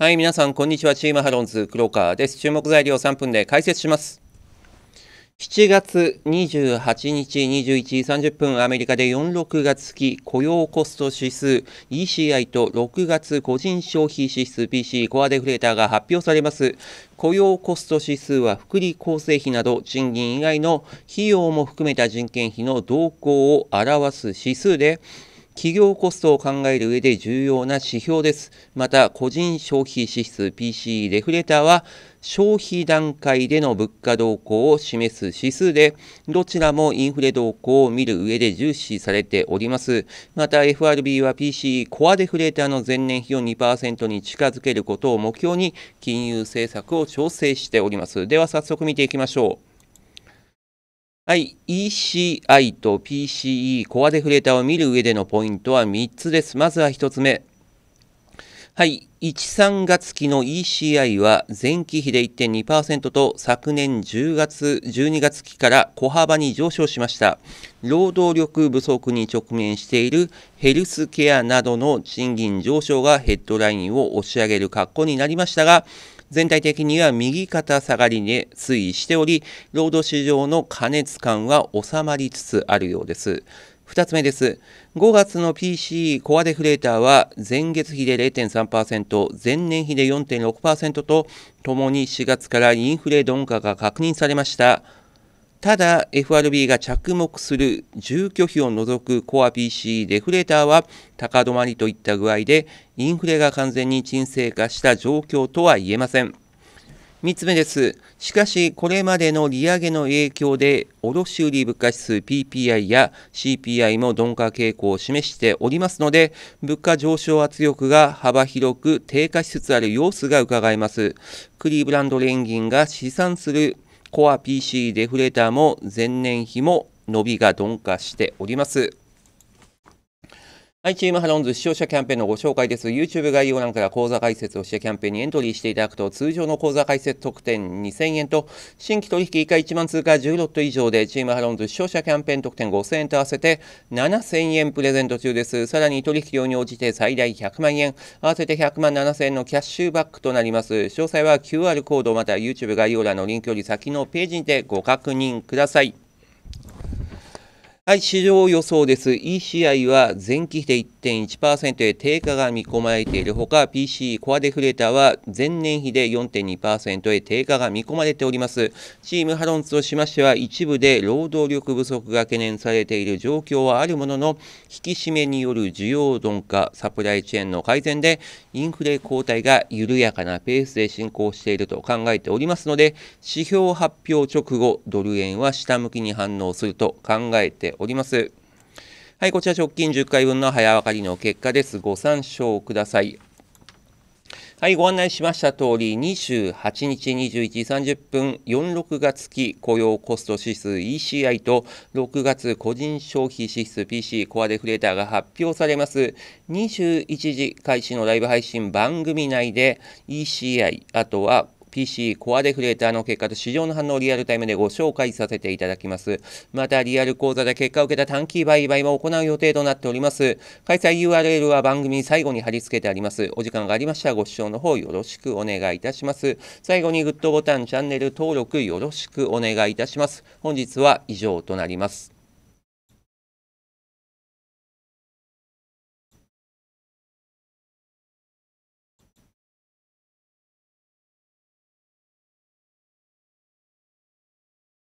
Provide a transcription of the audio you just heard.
はい、皆さん、こんにちは。チームハロンズ、黒川です。注目材料3分で解説します。7月28日21時30分、アメリカで46月期雇用コスト指数 ECI と6月個人消費指数 PC コアデフレーターが発表されます。雇用コスト指数は福利厚生費など賃金以外の費用も含めた人件費の動向を表す指数で、企業コストを考える上で重要な指標です。また、個人消費支出 PCE デフレーターは、消費段階での物価動向を示す指数で、どちらもインフレ動向を見る上で重視されております。また FRB は PCE コアデフレーターの前年比を2%に近づけることを目標に金融政策を調整しております。では早速見ていきましょう。はい、ECI と PCE コアデフレーターを見る上でのポイントは3つです。まずは1つ目。はい、13月期の ECI は前期比で1.2%と昨年10月、12月期から小幅に上昇しました。労働力不足に直面しているヘルスケアなどの賃金上昇がヘッドラインを押し上げる格好になりましたが、全体的には右肩下がりに推移しており、労働市場の過熱感は収まりつつあるようです。2つ目です。5月の p c コアデフレーターは前月比で0.3%、前年比で4.6%と、ともに4月からインフレ鈍化が確認されました。ただ FRB が着目する住居費を除くコア PC デフレーターは高止まりといった具合でインフレが完全に沈静化した状況とは言えません3つ目ですしかしこれまでの利上げの影響で卸売物価指数 PPI や CPI も鈍化傾向を示しておりますので物価上昇圧力が幅広く低下しつつある様子がうかがえますクリーブランド連銀が試算するコア PC デフレーターも前年比も伸びが鈍化しております。はい、チームハロンズ視聴者キャンペーンのご紹介です。YouTube 概要欄から講座解説をしてキャンペーンにエントリーしていただくと、通常の講座解説特典2000円と、新規取引以下1万通貨10ロット以上で、チームハロンズ視聴者キャンペーン特典5000円と合わせて7000円プレゼント中です。さらに取引量に応じて最大100万円、合わせて100万7000円のキャッシュバックとなります。詳細は QR コードまた YouTube 概要欄のリンクより先のページにてご確認ください。はい、市場予想です。ECI は前期比で1.1%へ低下が見込まれているほか PC コアデフレーターは前年比で4.2%へ低下が見込まれておりますチームハロンズとしましては一部で労働力不足が懸念されている状況はあるものの引き締めによる需要鈍化サプライチェーンの改善でインフレ後退が緩やかなペースで進行していると考えておりますので指標発表直後ドル円は下向きに反応すると考えております。はい、こちら直近10回分の早分かりの結果です。ご参照ください。はい、ご案内しました通り、28日21時30分、46月期雇用コスト指数 ECI と、6月個人消費支出 PC コアデフレーターが発表されます。21時開始のライブ配信番組内で ECI、あとは PC コアデフレーターの結果と市場の反応をリアルタイムでご紹介させていただきます。また、リアル講座で結果を受けた短期売買も行う予定となっております。開催 URL は番組最後に貼り付けてあります。お時間がありましたらご視聴の方よろしくお願いいたします。最後にグッドボタン、チャンネル登録よろしくお願いいたします。本日は以上となります。